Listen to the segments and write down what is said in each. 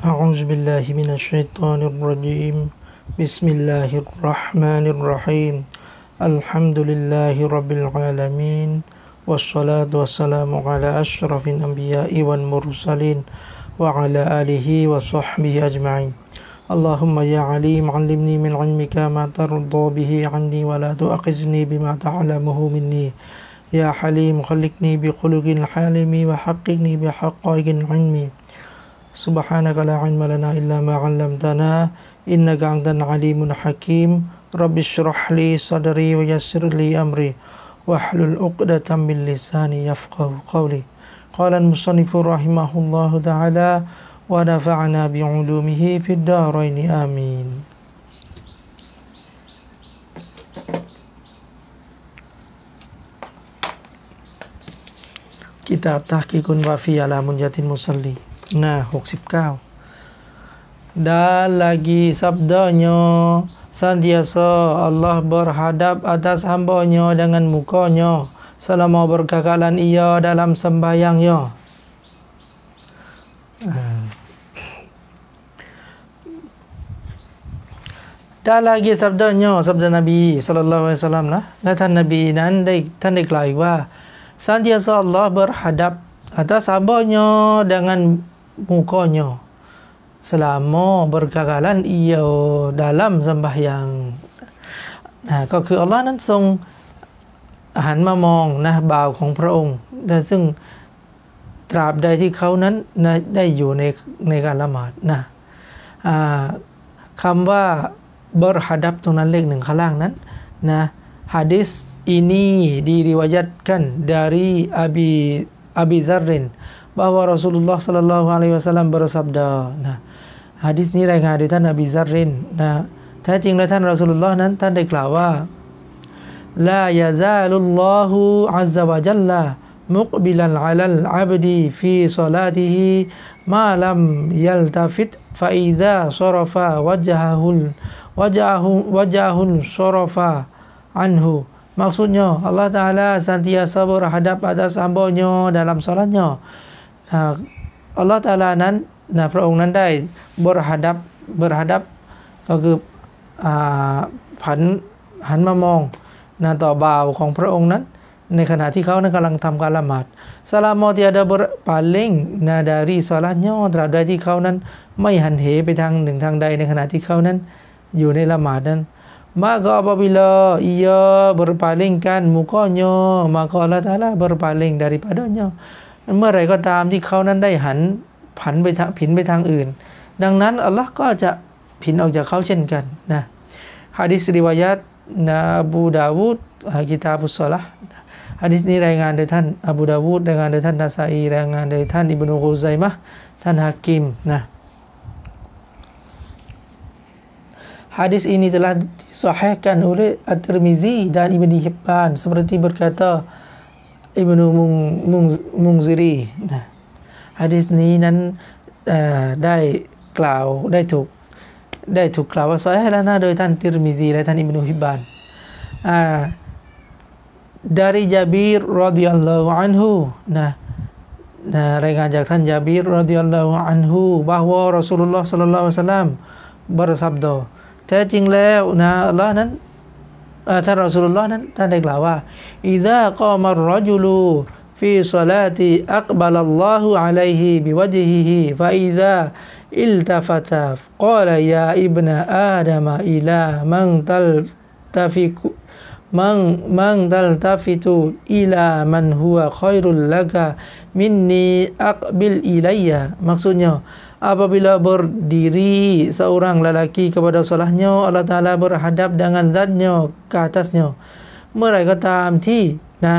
أعوذ بالله من الشيطان الرجيم بسم الله الرحمن الرحيم الحمد لله رب العالمين والصلاة والسلام على أشرف الأنبياء والمرسلين وعلى آله وصحبه أجمعين اللهم يا عليم علمني من علمك ما ترضى به عني ولا تؤاخذني بما تعلمه مني يا حليم خلقني بخلق الحالم وحققني بحقائق علمي سبحانك لا علم لنا إلا ما علمتنا إنك أنت العليم الحكيم رب اشرح لي صدري ويسر لي أمري واحلل عقدة من لساني يفقه قولي قال المصنف رحمه الله تعالى ونفعنا بعلومه في الدارين آمين كتاب تحقيق وفي على منجة المصلي หน้า69ดาลากีสับดานโยสันติยาโซอัลลอฮ์บอร์ฮัดับอัตัสฮัมบอนโยดังันมุกอนโยสลามอบอร์กากาลันอียอดัลัมสัมบายังโยดาลากีสับดานโยสับดานบีสัลลัลลอฮุอะลัยฮิสสลามนะและท่านนบีนั้นได้ท่านได้กล่าวว่าสันติยาโซอัลลอฮ์บอร์ฮัดับอัตัสฮัมบอนโยดังัน mukanya selama berkekalan ia dalam sembahyang นะก็คืออัลลอฮ์นั้นทรงหันมามองนะบ่าวของพระองค์นะซึ่งตราบใดที่เขานั้นนะได้อยู่ในในการละหมาดนะคำว่าบรฮัดับตรงนั้นเลขหนึ่งข้างล่างนั้นนะฮะดิษอินีดีริวยัตกันดารีอบีอบีซาริน bahwa Rasulullah sallallahu alaihi wasallam bersabda nah hadis ni dengan hadis tan Nabi Zarrin nah ถ้าจริงแล้วท่านรอสุลลอฮ์นั้นท่านได้กล่าวว่าลายาซาลุลลอฮูอัลลอฮ์วะจัลลามุกบิลัลอัลลอับดีฟีศอลาติฮีมาลัมยัลตาฟิตฟาอิดาซอรฟาวะจาฮุลวะจาฮุวะจาฮุลซอรฟาอันฮู maksudnya Allah Taala sentiasa berhadap atas hamba-Nya dalam salatnya อัลลอฮฺตาลานั้นนะพระองค์นั้นได้บรหัดับบรหัดับก็คือผันหันมามองนะต่อบ่าวของพระองค์นั้น ในขณะที่เขานั้นกำลังทำการละหมาดซาลามอติอาดาบรปาเล่งนาดารีซาลาญ่อตราบใดที่เขานั้น ไม่หันเหไปทางหนึ่งทางใด ในขณะที่เขานั้นอยู่ในละหมาดนั้นมากอบบิลอีย b e r p a ล i งกันมุกอญอมากอ k a ล l l a h t า a า a b e r p a l i า g d a r i p a เมื่อไรก็ตามที่เขานั้นได้หันผันไปผินไปทางอื่น ดังนั้นอัลลอฮ์ก็จะผินออกจากเขาเช่นกันนะฮะดิษริวายัตนะอบูดาวูดกิตาบุสซละฮะดิษนี้รายงานโดยท่านอบูดาวูดรายงานโดยท่านนาซาอีรายงานโดยท่านอิบนุโกไซมะท่านฮากิมนะฮะดิษอิน telah d อ s a h i h k a n oleh a ต t ร r m ิ z i dan i บ n น i b b บานสมรติบ b ร r k a t อิบนูมุงมุงมุงซิรีนะฮะดิษนี้นั้นได้กล่าวได้ถูก ได้ถูกกล่าวว่าสอยให้และวนาโดยท่านติรมิซีและท่านอิบนูฮิบานอ่าดาริยาบีรรอดิอัลลอฮุอันฮูนะนะรายงานจากท่านยาบีรรอดิอัลลอฮุอันฮูบาฮวรอสุลลอฮ์สัลลัลลอฮุอะลัยฮิสซาลลมบรสับดอแท้จริงแล้วนะอัลลอฮ์นั้นท่านรอสุลลอนั้นท่านได้กล่าวว่าอิดะกอมารจุลูฟีศลาติอักบัลลอฮุอะลัยฮิบิวจฮิฮิฟาอิดะอิลตาฟตาฟกอลยาอิบนาอาดามะอิลามังตัลตาฟิกุมังมังตัลตาฟิตูอิลามันหัวคอยรุลละกะมินนีอักบิลอิลัยยะมักซุนยา apabila berdiri seorang lelaki kepada solahnya Allah Taala berhadap dengan zatnya ke atasnya mereka ก็ตามที่นะ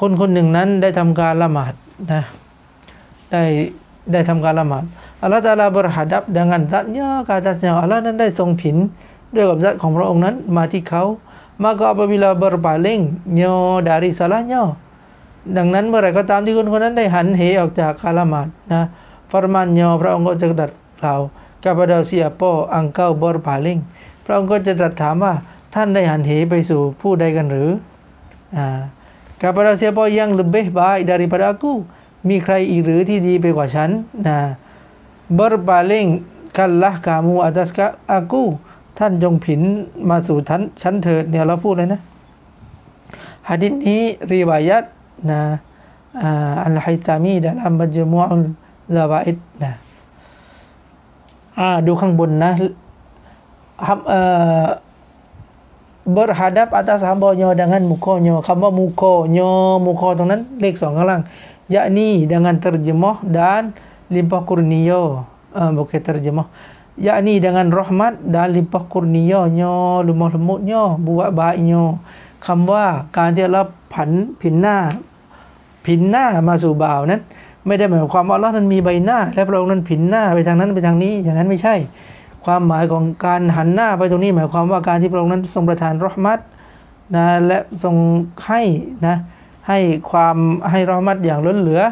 คนคนหนึ่งนั้นได้ทําการละหมาดนะได้ได้ทําการละหมาดอัลลอฮฺตาลาบริหารดังนั้นสัตย์การจัดเนี่ยอัลลอฮ์นั้นได้ทรงผินด้วยกับสัตย์ของพระองค์นั้นมาที่เขามาก็อภิลาบริปาเล่งเนี่ยดาริสลาเนี่ยดังนั้นเมื่อไรก็ตามที่คนคนนั้นได้หันเหออกจากการละหมาดนะฟอร์ม n น y a พระองค์ก็จะดัดเรากับบดาเสียปออังเก้าบอร์ปาลิงพระองค์ก็จะตรัสถามว่าท่านได้หันเหไปสู่ผู้ใดกันหรืออ่า kepada siapa yang เล b บ h b a า k daripada a มีใครอีกหรือที่ดีไปกว่าฉันนะร์ r าลิงคัลล l กามูอัตสกาอากูท่านจงผินมาสู่ท่านฉันเถิดเนี่ยเราพูดเลยนะฮะดิษนี้รีวายัดนะอัลฮิตามีดะลอัมบัจมูอัล Zawaid, nah, ah dukang ซาบาอิดนะอ่าดูข้างบนนะฮัมเอ่อ eh, berhadap atas hambanya dengan mukanya kamu mukanya muka Yakni dengan terjemah dan limpah kurnia เอ่อ eh, bukan terjemah yakni dengan rahmat dan limpah kurnianya lumah lemutnya buat baiknya คำว่าการที่เราผันผินหน้าผินหน้ามาสู่บ่าวนั้นไม่ได้หมายความว่าอัลลอฮ์นั้นมีใบหน้า และพระองค์นั้นผินหน้าไปทางนั้นไปทางนี้อย่างนั้นไม่ใช่ ความหมายของการหันหน้าไปตรงนี้ หมายความว่าการที่พระองค์นั้นทรงประทานรอมัดนะและทรงให้นะให้ความให้รอมัดอย่างล้นเหลือ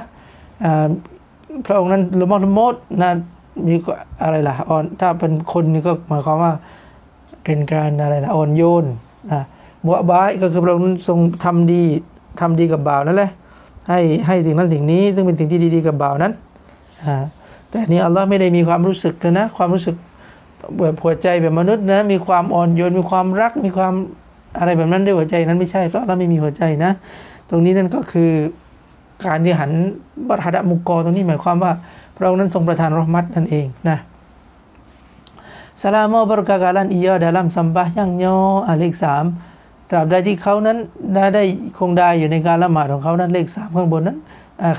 พระองค์นั้นลมอัละมดนะมีอะไรล่ะอ่อนถ้าเป็นคนนี่ก็หมายความว่าเป็นการอะไรนะอ่อนโยนนะบวบายก็คือพระองค์ทรงทำดีทำดีกับบ่าวนั่นแหละให้ให้สิ่งนั้นสิ่งนี้ซึ่งเป็นสิ่งที่ดี ๆ กับบ่าวนั้น แต่นี้อัลลอฮ์ไม่ได้มีความรู้สึกนะ ความรู้สึกแบบหัวใจแบบมนุษย์นะมีความอ่อนโยนมีความรักมีความอะไรแบบนั้นด้วยหัวใจนั้นไม่ใช่เพราะเราไม่มีหัวใจนะ ตรงนี้นั่นก็คือการที่หันบัตดะมุกกอตรงนี้หมายความว่าพระองค์นั้นทรงประทานรหมัดนั่นเองนะสลามอบรกากาลันอียอดาลัมซัมบะยังยออเล็กสามตราบใดที่เขานั้นได้คงได้อยู่ในการละหมาดของเขานั้นเลขสามข้างบนนั้น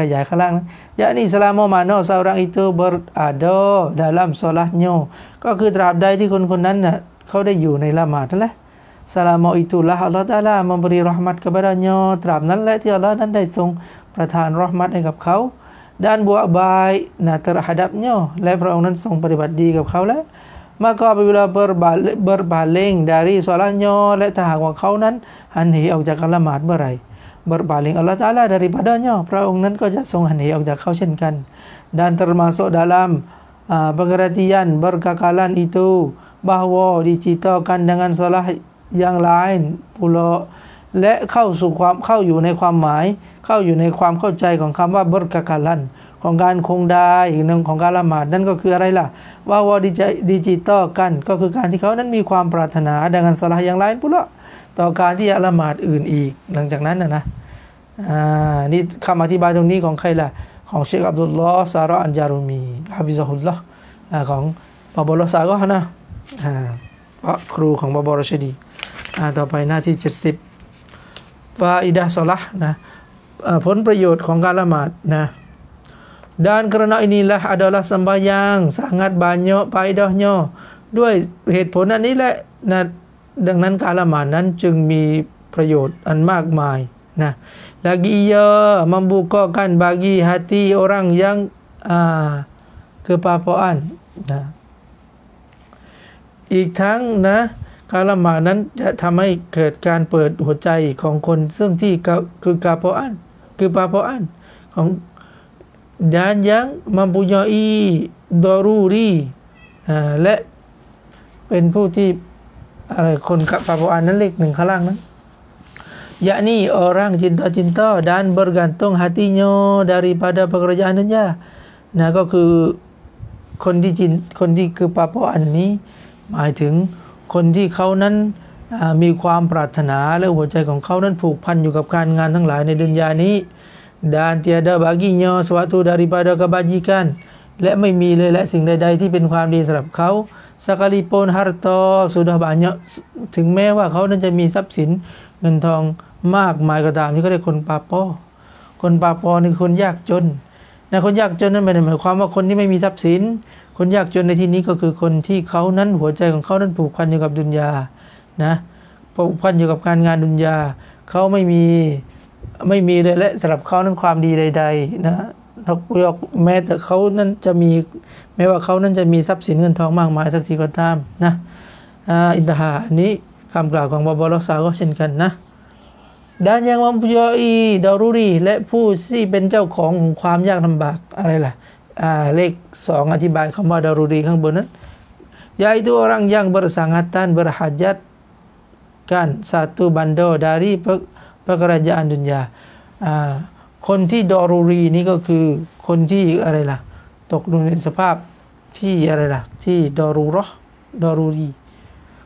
ขยายข้างล่างนั้นยะนีสลามมาโนซารังอิตูบอร์อาโดดาลัมโซลัโยก็คือตราบใดที่คนคนนั้นน่ะเขาได้อยู่ในละหมาดนั่นแหละสลามอิตูละอัลลอฮฺตาลามมบรีรอฮมัดกับบรานโยตราบนั้นแหละที่อัลลอฮ์นั้นได้ทรงประทานรอฮมัดให้กับเขาด้านบัวบายนาตระหัดับโยและพระองค์นั้นทรงปฏิบัติดีกับเขาแล้ว maka apabila berbalik, berbaling dari solatnya oleh tahawa kau nan hanhi au jakal lamat berai berbaling Allah Ta'ala daripadanya pra ung nan kau jasung hanhi au jakal sinkan dan termasuk dalam uh, pengertian berkakalan itu bahawa diceritakan dengan solat yang lain pula และเข้าสู่ความเข้าอยู่ในความหมายเข้าอยู่ในความเข้าใจของคําว่าบรกะกาลันของการคงดาอีกหนึ่งของการละหมาดนั่นก็คืออะไรล่ะ ว่าวดิดิจิตอลกัน ก็คือการที่เขานั้นมีความปรารถนาดังนั้นสละอย่างไรพุ๊ละต่อการที่จะละหมาดอื่นอีก หลังจากนั้นนะนะนี่คำอธิบายตรงนี้ของใครล่ะของเชคอับดุลลอฮ์ซาร์อันจารุมีฮะบิซฮุลละของบาบลสาก็นะพระครูของบาบลชดีต่อไปหน้าที่ 70ว่าอิดาสละนะผลประโยชน์ของการละหมาดนะ Dan kerana inilah adalah sembahyang sangat banyak faedahnya. ด้วยเหตุผลอันนี้แหละนะดังนั้นคาละหมานั้นจึงมีประโยชน์อันมากมายนะ lagi ia membukakan bagi hati orang yang u คือ p า p อ a n นะ อีกทั้งนะคาละหมานั้นจะทำให้เกิดการเปิดหัวใจของคนซึ่งที่คือกาปอัน คือปาปอันของ dan yang mempunyai doruri และเป็นผู้ที่อะไรคนกับปาปอ่นนั้นเล็กหนึ่งข้างล่างนั้น yakni orang cinta-cinta dan bergantung hatinya daripada pekerjaan n i a นะก็คือคนที่จินคนที่คือปาปอันนี้หมายถึงคนที่เขานั้นมีความปรารถนาและหัวใจของเขานั้นผูกพันอยู่กับการงานทั้งหลายในดุนยานี้ dan tiada baginya suatu daripada kebajikan และไม่มีเลยและสิ่งใด ๆ ที่เป็นความดีสำหรับเขาสักลิปนฮาร์ตอสุดาบาญะถึงแม้ว่าเขานั้นจะมีทรัพย์สินเงินทองมากมายก็ตามนี่ก็ได้คนปาปอคนปาปอนี่คนยากจนนะคนยากจนนั้นมหมายความว่าคนที่ไม่มีทรัพย์สิน คนยากจนในที่นี้ก็คือคนที่เขานั้นหัวใจของเขานั้นผูกพันอยู่กับดุนยานะผูกพันอยู่กับการงานดุนยาเขาไม่มีไม่มีเลยและสำหรับเขานั้นความดีใดๆนะกราแม้แต่เขานั้นจะมีแม้ว่าเขานั้นจะมีทรัพย์สินเงินทองมากมายสักทีก็ตามนะอินทหานี้คำกล่าวของบอบาลอกซาก็เช่นกันนะด้านยังวัมพยอีดารุรีและผู้ที่เป็นเจ้าของของความยากลำบากอะไรล่ะเลขสองอธิบายคำว่าดารุรีข้างบนนั้นยายตัวรังยังบร bersangatan berhajat สัตว์บันโดดารีเพพระกรยาอันดุนยาคนที่ดอรูรีนี่ก็คือคนที่อะไรล่ะ ตกลงในสภาพที่อะไรล่ะที่ดอรูรอดอรูรี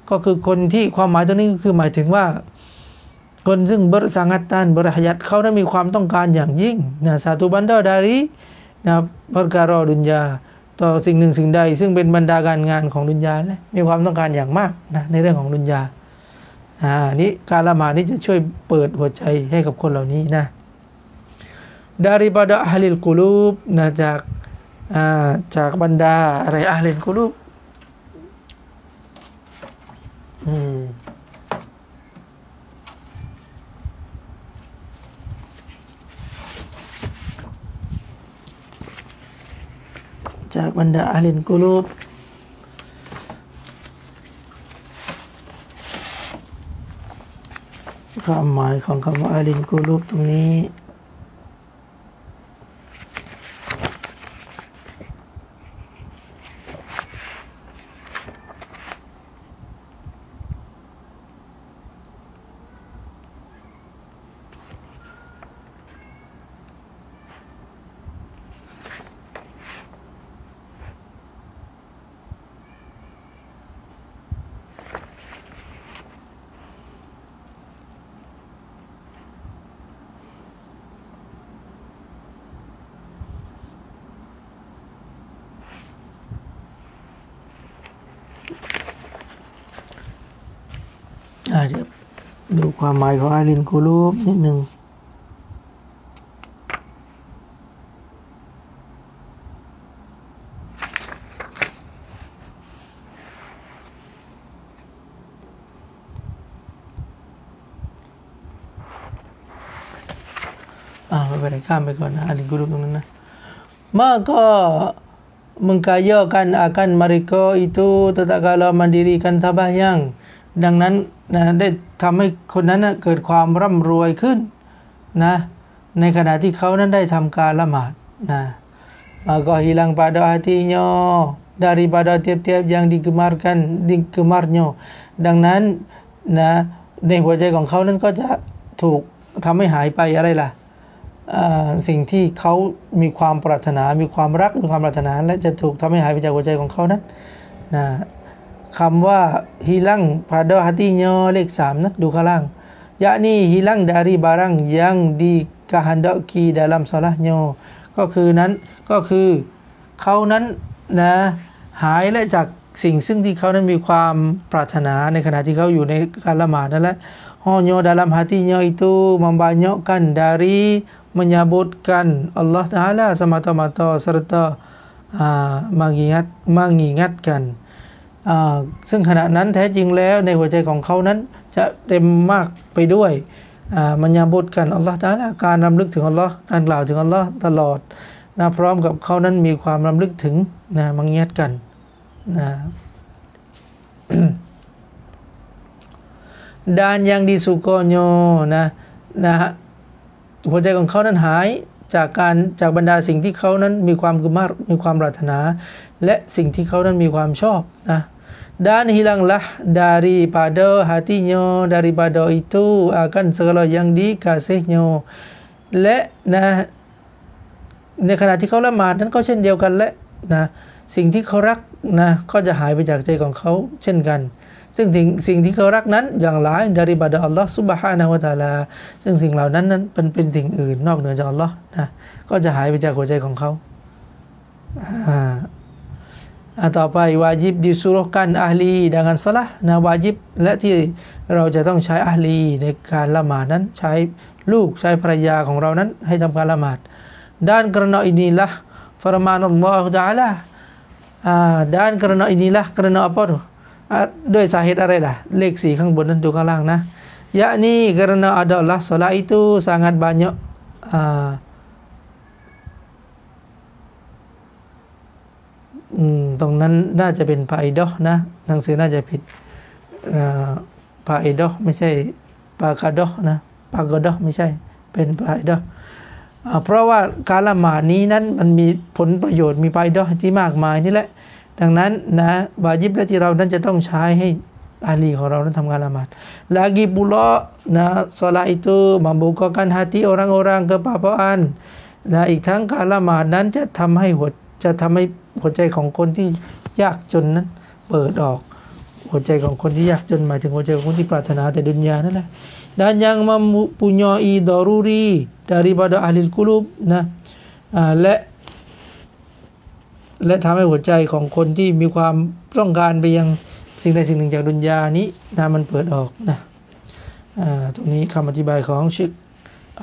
ก็คือคนที่ความหมายตรงนี้ก็คือหมายถึงว่า คนซึ่งเบรสังัตตันบรหยัดเขาได้มีความต้องการอย่างยิ่งนะสาธุบันดอดารีนะพระการอดุนยาต่อสิ่งหนึ่งสิ่งใด ซึ่งเป็นบรรดาการงานของดุนยานะมีความต้องการอย่างมากนะในเรื่องของดุนยาอ่านี้การละหมาดนี้จะช่วยเปิดหัวใจให้กับคนเหล่านี้นะ ดาริบาดะฮลิลกูลูบนะจากอ่าจากบรรดาอะไรอาลิลกูลูบอืมจากบรรดาอาลินกุลูบความหมายของคำว่าอารินกูรูปตรงนี้่าเดี๋ยวดูความหมายของไอรินกูรูปนิดหนึ่งมึงกายอกันอาการมาริโกอิตูตตะกาลามันดิริกันทบายังดังนั้นนะได้ทำให้คนนั้นนะเกิดความร่ำรวยขึ้นนะ ในขณะที่เขานั้นได้ทำการละหมาดนะมาก็ฮิลังปาดอาทิโย daripada t i a p t i a ที a n g digemarkan d i g e m a r n y ดังนั้นนะในหัวใจของเขานั้น ก็จะถูกทำให้หายไปอะไรล่ะ สิ่งที่เขามีความปรารถนา มีความรัก มีความปรารถนา และจะถูกทำให้หายไปจากหัวใจของเขานั้นนะคำว่าฮิลังพาดอฮัตินยอเลขสามนะดูข้างล่างยะนี่ฮิลังดาริบารังยังดีกาฮันดอกีดาลัมซอลาโยก็คือนั้นก็คือเขานั้นนะหายและจากสิ่งซึ่งที่เขานั้นมีความปรารถนาในขณะที่เขาอยู่ในการละหมาดนั่นแหละฮอโยดาลัมฮัตินยออิตูมัมบานโยกันดาริมันยาบทกันอัลลอฮฺ تعالى สมัตมัตโตสรตอ่ามังิงัดมังิงัดกัน,นซึ่งขณะนั้นแท้จริงแล้วในหัวใจของเขานั้น จะเต็มมากไปด้วยมันยามบทกันอัลลอฮ์ตาลาการนำลึกถึงอัลลอฮ์การกล่าวถึงอัลลอฮ์ตลอดนะพร้อมกับเขานั้นมีความนำลึกถึงนะมังเงียดกันนะ ดานยังดีสุกโยนะนะฮะหัวใจของเขานั้นหาย จากการจากบรรดาสิ่งที่เขานั้นมีความกุมารมีความปรารถนา และสิ่งที่เขานั้นมีความชอบนะ dan hilanglah daripada hatinya daripada itu akan segala yang dikasihnya และนะในขณะที่เขาละหมาดนั้นก็เช่นเดียวกันและนะสิ่งที่เขารักนะ ก็จะหายไปจากใจของเขาเช่นกัน ซึ่งสิ่งสิ่งที่เขารักนั้น อย่างหลายดาริบาดอัลลอฮ์ซุบฮานาวะตาลาซึ่งสิ่งเหล่านั้นนั้นเป็นเป็นสิ่งอื่น นอกเหนือจากอัลลอฮ์นะก็จะหายไปจากหัวใจของเขาอ่า atau apa wajib disuruhkan ahli dengan salah nah wajib และที่เราจะต้องใช้อาลีในการละหมาดนั้นใช้ลูกใช้ภรรยาของเรานั้นให้ทําการละหมาดด้านกรณะอินีละฟรมานอัลลอฮฺจ้าละด้านกรณะอินีละกรณะอัปอดด้วยสาเหตุอะไรล่ะเลขสีข้างบนนั้นดูข้างล่างนะยะนี่กรณะอัลลอฮฺสละอิตุสังัดบานยอ่าือตรงนั้นน่าจะเป็นพาอิดอนะหนังสือน่าจะผิดพาอิดอไม่ใช่ปากาดอนะปากาดอไม่ใช่เป็นพาอิดอเพราะว่าการละหมาดนี้นั้นมันมีผลประโยชน์มีพาอิดอที่มากมายนี่แหละดังนั้นนะบาญิบและที่เรานั้นจะต้องใช้ให้อาลีของเรานั้นทำการละหมาดลากิบุลล n ะ h solat itu membukakan hati o อรัง o ั a n g k e p a p a a นะอีกทั้งการละหมาดนั้นจะทำให้หัวจะทำให้หัวใจของคนที่ยากจนนั้นเปิดออก หัวใจของคนที่ยากจนหมายถึงหัวใจของคนที่ปรารถนาแต่ดุนยานั่นแหละดันยังมัมปุญ n y a i d a ร u r i d a r i p a ดอาลิลกุลุบนะและและทำให้หัวใจของคนที่มีความต้องการไปยังสิ่งใดสิ่งหนึ่งจากดุนยานี้นะมันเปิดออกนะตรงนี้คำอธิบายของชิก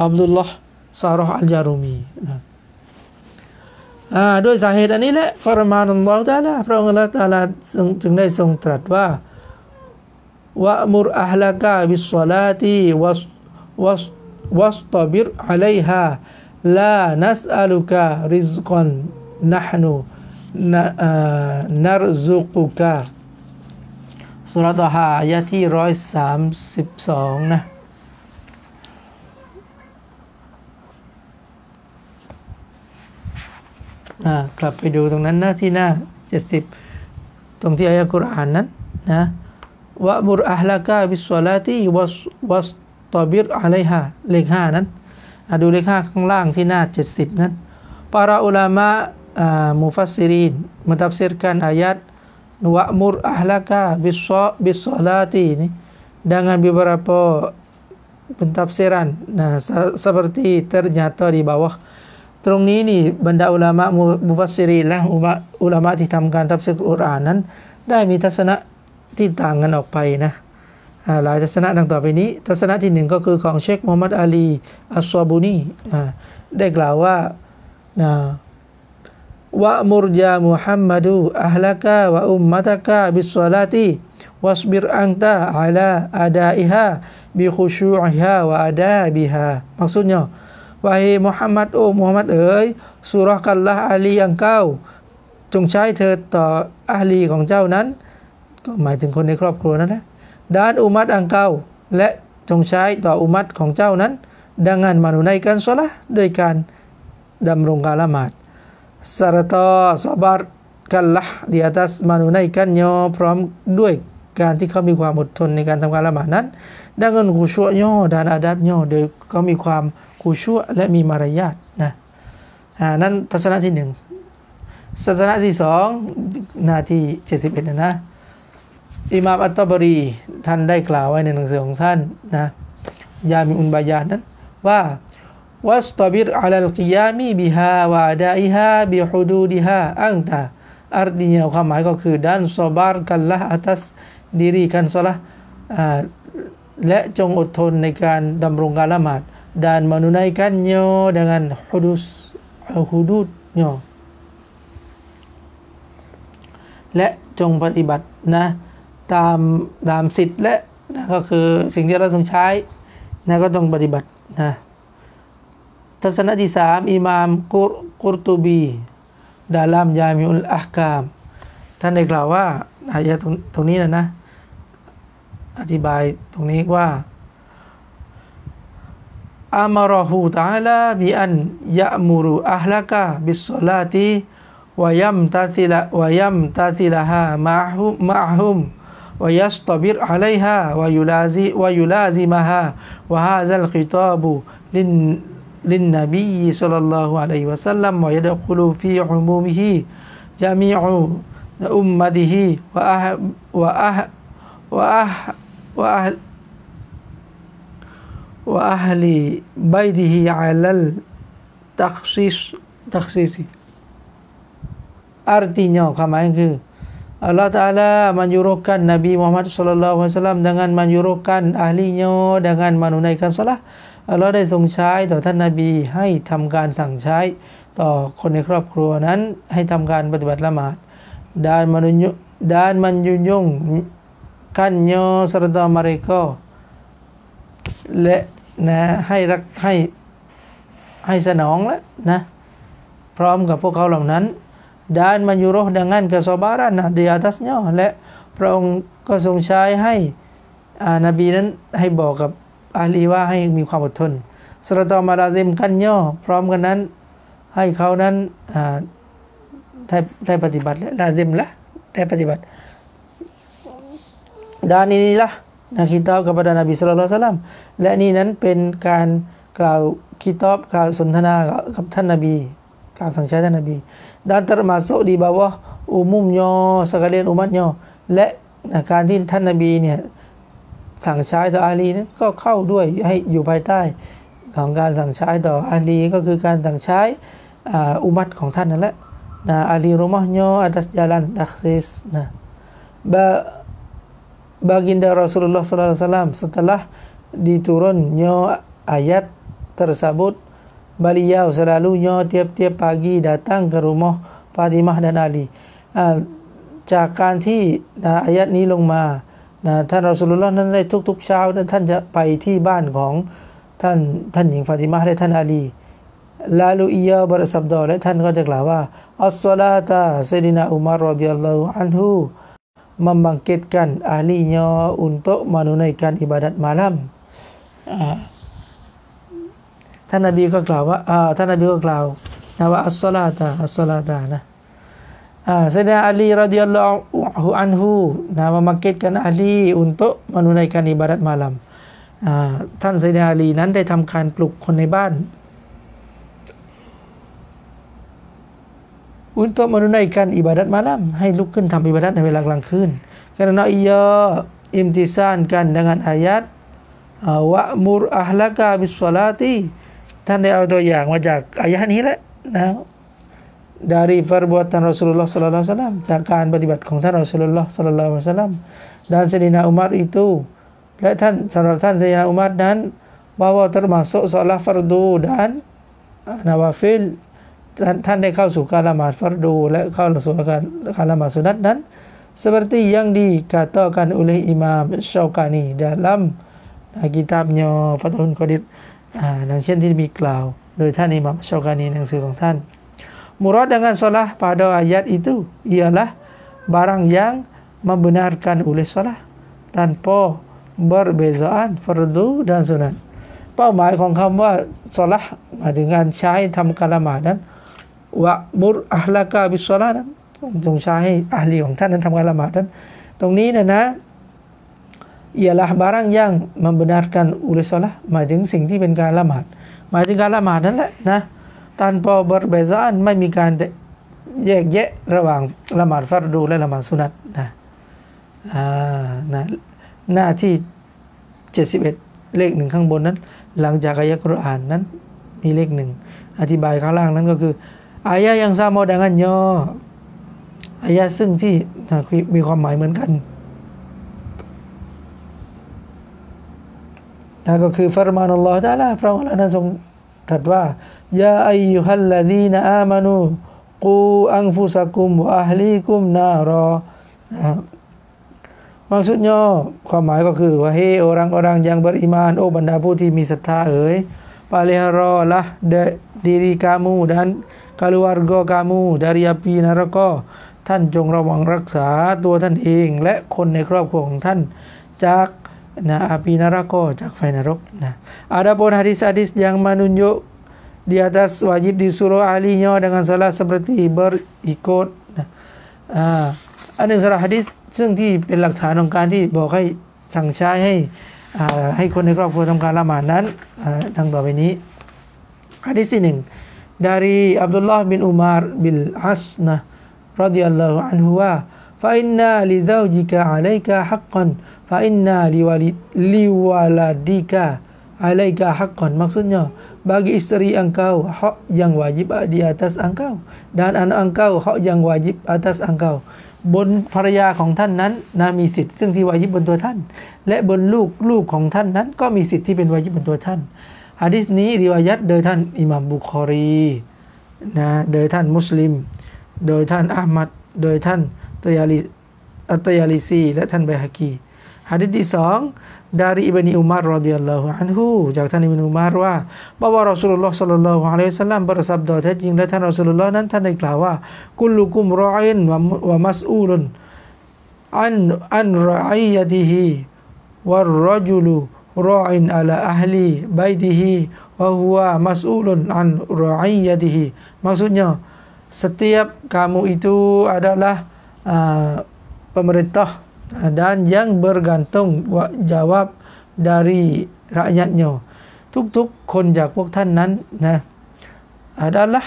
อับดุลลอฮ์ซารอฮ์อัลจารุมีนะด้วยสาเหตุอันนี้แหละฟารมานอัลลอฮฺตาลาพระองค์ละตาลาจึงได้ทรงตรัสว่าวะมุรอัลกาบิสลาตีวัสวัสวัสตบิรอะลัยฮาลานัสอัลุกะริซกอนนะฮนูนารซุกุกะสุรตฮาายะที่ร้อยสามสิบสองนะกลับไปดูตรงนั้นนะที่หน้า70ตรงที่อายะกุรอานนั้นนะวะมุรอัลกาบิสวลาติวัสวัสตอบิรอะไรฮะเลขห้านั้นดูเลขห้าข้างล่างที่หน้า70นั้นปาราอุลามะมุฟัสซิรินมาตับซิรกันอายัดวะมุรอัลกาบิสวบิสวลาตินี่ดังนั้นเป็นตับซิรันนะ seperti ternyata di bawah ตรงนี้นี่บรรดาอุลามะมุฟัสซิรีและอุลามะที่ทำการทับซึกอุรานนั้นได้มีทัศนะที่ต่างกันออกไปนะหลายทัศนะดังต่อไปนี้ ทัศนะที่หนึ่งก็คือของเชคมูฮัมหมัดอาลีอัสซาบูนีได้กล่าวว่าวะมุรยามุฮัมมัดูอัละกะวะอุมมะตะกะบิสซาลาตีวัสบิรอังตะอัลาอาดาอิฮะบิคุชูอิฮะวะอาดาบิฮะมักซุดเนาะว่าเฮ้มุฮัมมัดโอ้มุฮัมมัดเอ๋ยสุรกันละอาลีอังเก้า จงใช้เธอต่ออาลีของเจ้านั้น ก็หมายถึงคนในครอบครัวนั่นนะด้านอุมัดอังเก้าและจงใช้ต่ออุมัดของเจ้านั้น ดังนั้นมานุในกันสละด้วยการดำรงการละหมาดสารตอสบารกันละดีอาตัสมานุในกันยอพร้อมด้วยการที่เขามีความอดทนในการทำการละหมาดนั้น ดังนั้นกุชวย่อดานอาดับย่อโดยเขามีความกูชั่วและมีมารยาทนะอ่านั่นทัศนะที่หนึ่งศาสนะที่สองนาที่เจ็ดสิบเอ็ดนะนะอิมามอัตตบรีท่านได้กล่าวไว้ในหนังสือของท่านนะยามีอุนบายานั้นว่าวัสตบิรอัลลกิยามีบิฮาวาดาอิฮาบิฮุดูดิฮาอังตาอารดิเนียความหมายก็คือดันสอบาร์กันละอัตัสดิริกันสละและจงอดทนในการดำรงการละหมาด dan menunaikannya dengan hudus hududnya และจงปฏิบัตินะ ตามตามสิทธิ์และนะก็คือสิ่งที่เราต้องใช้นะก็ต้องปฏิบัตินะทัศนะที่สามอิมามกุรกุรตูบีดาลามยามิอุลอาฮกามท่านได้กล่าวว่าอายะตรงนี้นะนะอธิบายตรงนี้ว่า أمره تعالى بأن يأمر أهلك بالصلاة ويمتثل ويمتثلها معهم معهم ويصطبر عليها ويلازمها وهذا الخطاب للنبي صلى الله عليه وسلم ويدخل في عمومه جميع أمته وأهل وأهل بيته على التخصيص تخصيص artinya kemarin ke Allah Ta'ala menyuruhkan Nabi Muhammad Sallallahu Alaihi Wasallam dengan menyuruhkan ahlinya dengan menunaikan salah เราได้ทรงใช้ต่อท่านนาบีให้ทำการสั่งใช้ต่อคนในครอบครัวนั้นให้ทำการปฏิบัติละหมาดด้านมนุยด้านมันยุยงกันโยสรดอมาริโกและนะให้รักให้ให้สนองแล้วนะ พร้อมกับพวกเขาเหล่านั้นดาันย m โรดังนั้นกับซ k บาร b นะเดีย a ัสเนาะและพระองค์ก็ทรงใช้ให้นบีนั้น ให้บอกกับอาลีว่าให้มีความอดทนสรตอมาราซิมกันย่อพร้อมกันนั้น ให้เขานั้นได้ได้ปฏิบัติและลาซิมละได้ปฏิบัติดานีนีละนะคิตอบกับบรรดานบีสุลต่านลมและนี่นั้นเป็นการกล่าวคิตอบกล่าวสนทนากับท่านนบีกล่าวสังชตท่านนบีดันตรมาโซดีบาวะอุมุมยอสกเลนอุมัตยอและการที่ท่านนบีเนี่ยสั่งใช้ต่ออาลีนั้นก็เข้าด้วยให้อยู่ภายใต้ของการสั่งใช้ต่ออาลีก็คือการสั่งใช้อุมัตของท่านนั่นแหละนะอาลีรุมะยออัตัสยาลันดักซิสนะบะ baginda Rasulullah SAW setelah diturunnya ayat tersebut beliau selalunya tiap-tiap pagi datang ke rumah Fatimah dan Ali จากการที่นะอายัดนี้ลงมานะท่านรอสุลลอฮ์นั้นได้ทุกๆเช้านั้นท่านจะไปที่บ้านของท่านท่านหญิงฟาติมาและท่านอาลีลาลูอียาบรสับดอและท่านก็จะกล่าวว่าอัสซลาตาเซรินาอุมารรอดิยัลลอฮุอันฮู membangkitkan ahlinya untuk menunaikan ibadat malam ท่านนบีก็กล่าวว่าท่านนบีก็กล่าวนะว่าอัสซลาตาอัสซลาตานะเสดาอาลีรดิยัลลอฮุอันฮูนะ่ามักเกตกันอาลี untuk m น n u n a i k a n ibadat m a ลัมท่านเสดาอาลีนั้นได้ทำการปลุกคนในบ้าน untuk menunaikan ibadat malam hai lukun tambah ibadat dan belang langkun kerana ia imtisankan dengan ayat ah, wa'mur ahlaka bis salati tanda ayat yang wajak ayat ni lah nah dari perbuatan Rasulullah sallallahu alaihi wasallam cakapan berdibat kong Rasulullah sallallahu alaihi wasallam dan Sayyidina Umar itu dan tan sanatan Sayyidina Umar dan bahawa termasuk solat fardu dan ah, nawafil ท่านท่านได้เข้าสู่การละหมาดฟารดูและเข้าสู่การการละหมาดสุนัตนั้นสบติยังดีกาต่อการอุลัยอิมามชาวกานีดาลัมนะกิตาบยอฟาตุนกอดิดอ่าดังเช่นที่มีกล่าวโดยท่านอิมามชาวกานีหนังสือของท่านมุรอดดังการสลาพาดอายัดอิทูอียาลาบารังยังมาบุนาร์กันอุลัยสลาตันโพบอร์เบซานฟารดูดันสุนัตเป้าหมายของคําว่าสลาหมายถึงการใช้ทําการละหมาดนั้นวะมุรอัลากาบิสลานั้นจงใช้ให้อาลีของท่านนั้นทำการละหมาดนั้น ตรงนี้นะนะ i ยา a ล b บ r a n g yang m e m b น n า r กันอุ e h สซาลหมายถึงสิ่งที่เป็นการละหมาด หมายถึงการละหมาดนั่นแหละนะตันพอบรเบซานไม่มีการแยกแยะระหว่างละหมาดฟัรดูและละหมาดสุนัตนะนะหน้าที่71เลขหนึ่งข้างบนนั้น หลังจากอายะกุรอานนั้น มีเลขหนึ่งอธิบายข้างล่างนั้นก็คืออายะยังซาโมดังอันยออายะซึ่งที่มีความหมายเหมือนกันนั่นก็คือฟารมานอัลลอฮ์ตะลาพระองค์นั้นทรงตรัสว่ายาอายุฮัลลดีนอามานูกูอังฟุสักุมวะอัฮลีกุมนารอนะครับมักสุดย่อความหมายก็คือ ว่าเฮโอรังอรังยังบริมานโอบรรดาผู้ที่มีศรัทธาเอ๋ยปาเลฮารอละเดดีริกามูดัน keluarga kamu dari api neraka ท่านจงระวังรักษาตัวท่านเองและคนในครอบครัวของท่านจากนะอาปีนรกจากไฟนรกนะอาดับบนฮะดิษฮะดิษยังมานุ n j ุกด i atas wajib disuruh ahlinya dengan salah seperti berikut นะอันหนึ่งสารฮะดิษซึ่งที่เป็นหลักฐานของการที่บอกให้สั่งใช้ให้ให้คนในครอบครัวทำการละหมาดนั้นดังต่อไปนี้ฮะดิษที่หนึ่ง dari Abdullah bin Umar bin As นะรดิยัลลอฮุอันฮุว่า فإنا لزوجك عليك حقا فإنا لولدك عليka haqqan maksudnya bagi isteri engkau hak yang wajib di atas engkau dan anak engkau hak yang wajib atas engkau บนภรรยาของท่านนั้นนะมีสิทธิ์ซึ่งที่วายิบบนตัวท่าน และบนลูกลูกของท่านนั้นก็มีสิทธิ์ที่เป็นวายิบบนตัวท่านฮะดิษนี้รีวายัดโดยท่านอิหมัมบุคอรีนะโดยท่านมุสลิม โดยท่านอามัดโดยท่านตยาลิอัตยาลิซี และท่านเบฮากีฮะดิษที่สองดาริอิบนีอุมารรอดิยัลลอฮุอันฮูจากท่านอิบนีอุมารว่าบอกว่ารอสุลลอฮ์สัลลัลลอฮุอะลัยฮิสลามบรสับดอแท้จริงและท่านรอสุลลอฮ์นั้นท่านได้กล่าวว่ากุลุกุมรออินวะมัสอูลุนอันอันรออียะดิฮีวะรรจุลู ra'in ala ahli baitihi wa huwa mas'ulun an ra'iyatihi. Maksudnya setiap kamu itu adalah uh, pemerintah dan yang bergantung jawab dari rakyatnya. Tuk-tuk konjak waktan nan nah, adalah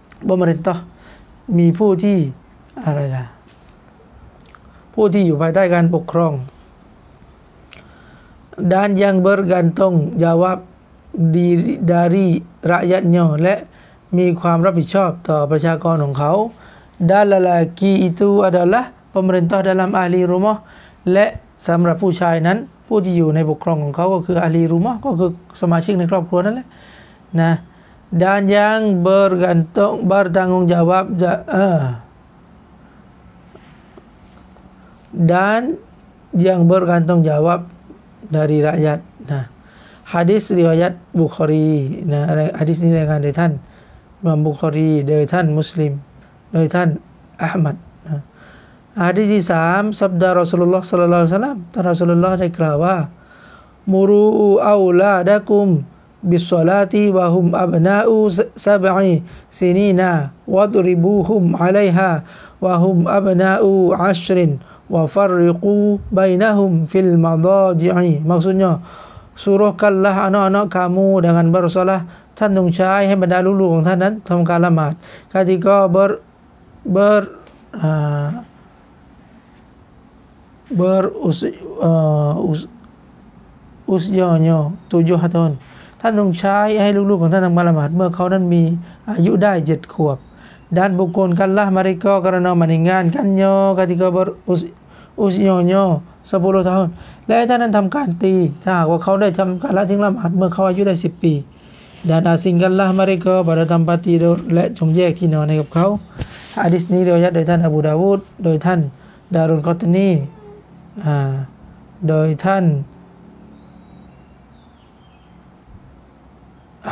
pemerintah มีผู้ที่อะไรนะผู้ที่อยู่ภายใต้การปกครอง dan yang bergantung jawab di dari rakyatnya และมีความรับผิดชอบต่อประชากรของเขาด้านลลากีอิตูอดาละปมรินตอดาลัมอาลีรูมะและสำหรับผู้ชายนั้นผู้ที่อยู่ในปกครองของเขา ก็คืออาลีรูมะก็คือสมาชิกในครอบครัวนั่นแหละนะ dan yang bergantung b ร r t a n g g u n g jawab uh, dan yang bergantung j a w a บดาร i รายัดนะฮะดิษริวายัตบุคอรีนะฮะดิษนี้รายงานโดยท่านมัมบุคอรี โดยท่านมุสลิม โดยท่านอัหมัดนะฮะดิษที่สามสับดารอสุลลอฮ์สัลลัลลอฮุซัลลัมท่านรอสุลลอฮ์ได้กล่าวว่ามูรูอาลาดะกุมบิสลาตีวะฮุมอับนาอูซาบัยซีนีนาวะดริบูฮุมอะลยฮาวะฮุมอับนาอูอัชริน wa farriqu bainahum fil madaji'i maksudnya suruhkanlah anak-anak kamu dengan bersolah Tan dong chai ให้บรรดาลูกๆของท่านนั้นทำการละหมาดกาที่ก็บรบรบรอุสอุสยอโยตุโยฮะตนท่านดงใช้ให้ลูกๆของท่านทำการละหมาดเมื่อเขานั้นมีอายุได้เจ็ดขวบด้านบุคคลกันละมาริกอกระนอมันงานกันโยกาที่ก็บรอุสอุสโยโยสบุรทานและถ้านั้นทำการตีถ้าหากว่าเขาได้ทำการละทิ้งละหมาดเมื่อเขาอายุได้สิบปี ดานาสิงกัลละมาริกอบารธรรมปฏิโดและจงแยกที่นอนให้กับเขาฮะดิษนี้โดยยัดโดยท่าน อบูดาวูด โดยท่านดารุนกอตนี อ่า โดยท่าน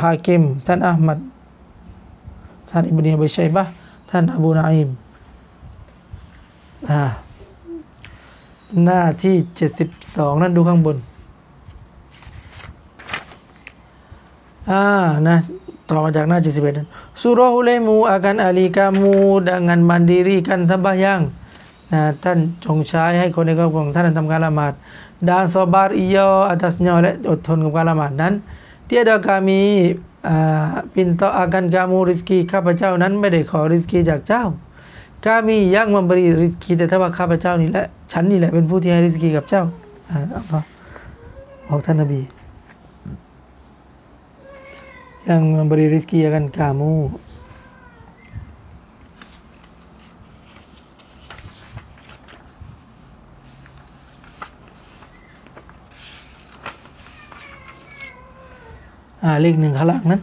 ฮากิม ท่านอามัด ท่านอิบเนียบชัยบะท่าน อบูนาอิม อ่าหน้าที่ 72 นั่นดูข้างบนอ่านะต่อมาจากหน้า 71นั้นสุรหุเลมูอาการอาลีกามูดังงานมันดีรีกันทับายังนะท่านจงใช้ให้คนในครอบครัวท่านทำการละหมาดดานซอบาร์อิยออัตสญอและอดทนกับการละหมาดนั้นเตียดากามีปินโตอาการกามูริสกีข้าพเจ้านั้นไม่ได้ขอริสกีจากเจ้ากามียางมาบริริสกี แต่ถ้าว่าข้าพเจ้านี่แหละฉันนี่แหละเป็นผู้ที่ให้ริสกีกับเจ้า อ่าัลลอฮ์บอกท่านนบี ยังมบริริสกีกันกามูอ่าเลขหนึ่งข้างล่างนั้น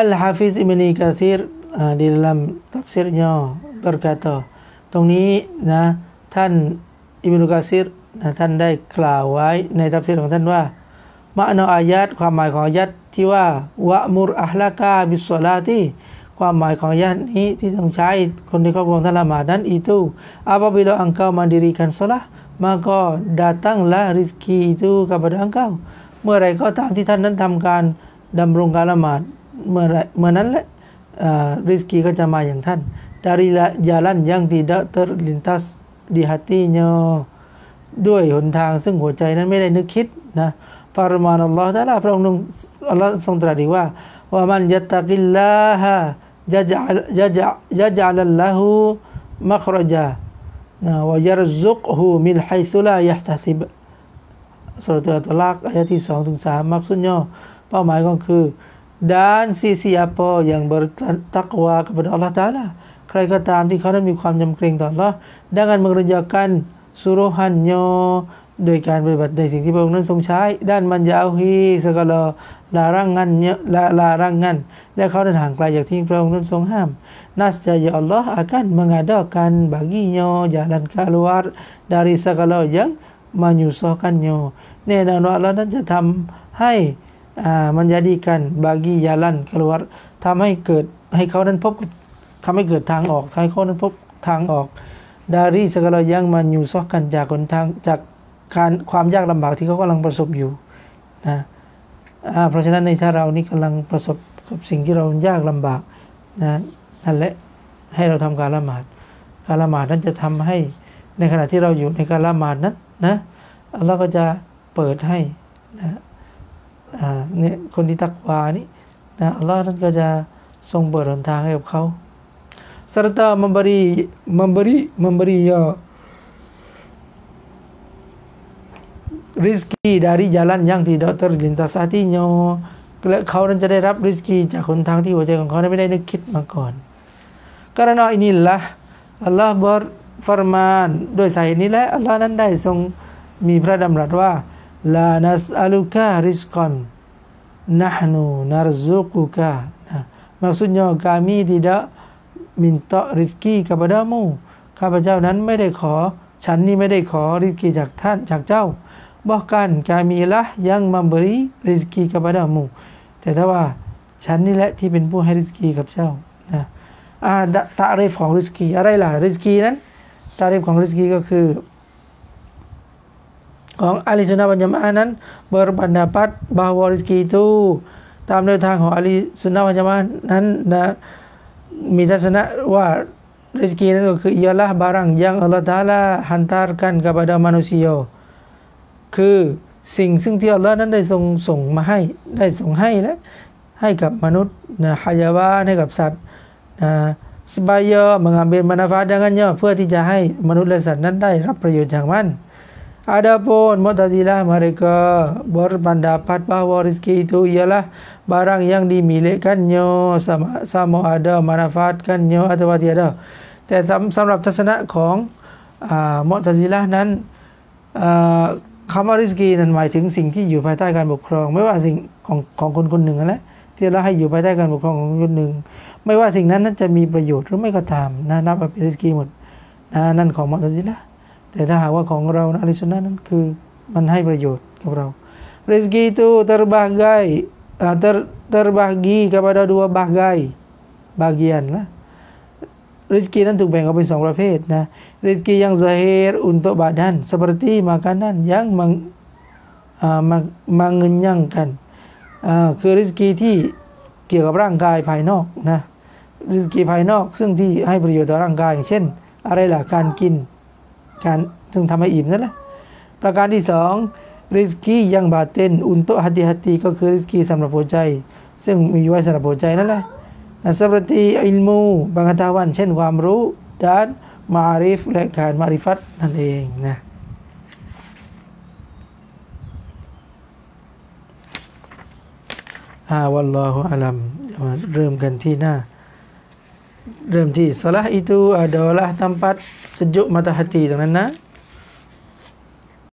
Al Hafiz Ibn Katsir uh, di dalam tafsirnya berkata, "Tong ni na tan Ibn Katsir นะท่านได้กล่าวไว้ในทัพเสของท่านว่ามะโนอายัดความหมายของอายัดที่ว่าวะมุรอัลกาบิสลาที่ความหมายของอายัดนี้ที่ต้องใช้คนในครอบครองท่านละหมาดนั้นอีตูอาบิโลอังเกามันดิริกันสละมาก็ดาตั้งละริสกีอีตูกับบดังเก้าเมื่อไรก็ตามที่ท่านนั้นทําการดํารงการละหมาดเมื่อเมื่อนั้นแหละริสกีก็จะมาอย่างท่าน d า r i j ยาลันยัง t i ด a ต terlintas di h a t ด้วยหนทาง ซึ่งหัวใจนั้นไม่ได้นึกคิดนะ ฟารมานอัลลอฮ์ท่านพระองค์อัลลอฮ์ทรงตรัสดีว่า ว่ามันยัตกิลลาฮะยัจยัจยัจลัลลาหูมัครจานะว่ายรซุกหูมิลไฮซุลายะตัสิบสุรตุลลักอายะที่สองถึงสามมักซุนย่อเป้าหมายก็คือ dan si siapa yang bertakwa kepada Allah Ta'ala. Kerana kata Amdi Khadam Yukham Jam Kering Allah dengan mengerjakan suruhannya dengan berbuat dari sisi pembangunan sungsai dan menjauhi segala larangannya, la, larangan dan kau dan hangkla yang tinggi pembangunan sungham. Nasjaya Allah akan mengadakan baginya jalan keluar dari segala yang menyusahkannya. Ini adalah Allah dan jatam hai. Hey, menjadikan bagi jalan keluar ทำให้เกิดให้เขานั้นพบทำให้เกิดทางออกให้เขานั้นพบทางออก ดารีสกลรยังมันอยู่ซอกกันจากคนทางจากการความยากลำบากที่เขากำลังประสบอยู่นะเพราะฉะนั้นในถ้าเรานี่กำลังประสบกับสิ่งที่เรายากลำบากนะนั่นแหละให้เราทำการละหมาด การละหมาดนั้นจะทำให้ในขณะที่เราอยู่ในการละหมาดนั้นนะเราก็จะเปิดให้นะเนี่ยคนที่ตักวานี่นะอัลลอฮ์นั้นก็จะทรงเปิดหนทางให้กับเขาส e ต t ม m e m b e มม m บรี e ม i m บร b e r i ya rizki dari jalan yang tidak ต e r า i ิน a s และเขานั้นจะได้รับริสกี จากคนทางที่หัวใจของเขาไม่ได้นึกคิดมาก่อน k ร r อิน inilah a ลล a h b e r f ฟรมานด้วยสายนี้และอัลลอฮ์นั้นได้ทรงมีพระดำรัสว่าลานัสอัลุกะริสกอนนะฮนูนารซุกุกะนะมักสุญญ์กามีดิดะมินตอริสกี้กับดามูข้าพเจ้านั้นไม่ได้ขอฉันนี่ไม่ได้ขอริสกี้จากท่านจากเจ้าบอกกันกามีละยังมัมบริริสกีกับดามูแต่ถ้าว่าฉันนี่แหละที่เป็นผู้ให้ริสกีกับเจ้านะอาตาเรฟของริสกีอะไรล่ะริสกีนั้นตาเรฟของริสกีก็คือของอาลีสุนนะวัญญามะนั้นเบอร์ n ันดาปั a บาว rezeki i t ตามแนวทางของอาลีสุนนะวัญญามะนั้นนะมีทัศนะว่าริสกีนั้นก็คือยาละบารังยังอัลลอฮฺทาลาหันทาร a r k a n kepada m a n u s i คือสิ่งซึ่งที่อัลลอฮ์นั้นได้ทรงส่งมาให้ได้ส่งให้และให้กับมนุษย์นะฮายาวาให้กับสัตว์นะสบายเยอมังอาเบนมานาฟาดังนั้นเนาะเพื่อที่จะให้มนุษย์และสัตว์นั้นได้รับประโยชน์จากมัน Adapun Mu'tazilah mereka berpendapat bahawa rezeki itu ialah barang yang dimilikkannya sama, sama ada manfaatkannya atau tiada. แต่ a ำหรับทัศนะของมอตซิละนั้นคำว่าริสกีนั้นหมายถึงสิ่งที่อยู่ภายใต้การปกครองไม่ว่าสิ่งของของคนคนหนึ่งนั่นแหละที่เราให้อยู่ภายใต้การปกครองของคนหนึ่ง ไม่ว่าสิ่งนั้นนั้นจะมีประโยชน์หรือไม่ก็ตามนะนับว่าเป็นริสกีหมดนะนั่นของมอตซิละแต่ถ้าหากว่าของเรานะอะลิสุนนะนั้นคือมันให้ประโยชน์กับเราริสกี i i t ร t e r b a h ต g i ter, terbagi k e p a d า dua bagai bagian l นั้นถูกแบ่งออกเป็นสองประเภทนะริสกียัง n g z a h อุนโตบาดัน a n s า p e r t i m a k ม n a n yang m e ง g uh, m e n g e n นคือริสกีที่เกี่ยวกับร่างกายภายนอกนะริสกีภายนอกซึ่งที่ให้ประโยชน์ต่อร่างกายอย่างเช่น อะไรล่ะการกินการซึ่งทำให้อิ่มนั่นแหละ ประการที่สอง ริสกี้ยังบาเตนอุนโตฮัติฮัติก็คือริสกี้สำหรับหัวใจ ซึ่งมีไว้สำหรับหัวใจนั่นแหละนัสบรตีอินมู บางตาวัน เช่นความรู้ด้านมาริฟและการมาริฟัตนั่นเองนะอาวัลลอฮุอาลัมเริ่มกันที่หน้า Dalam ti, salah itu adalah tempat sejuk mata hati, tuan-tuan.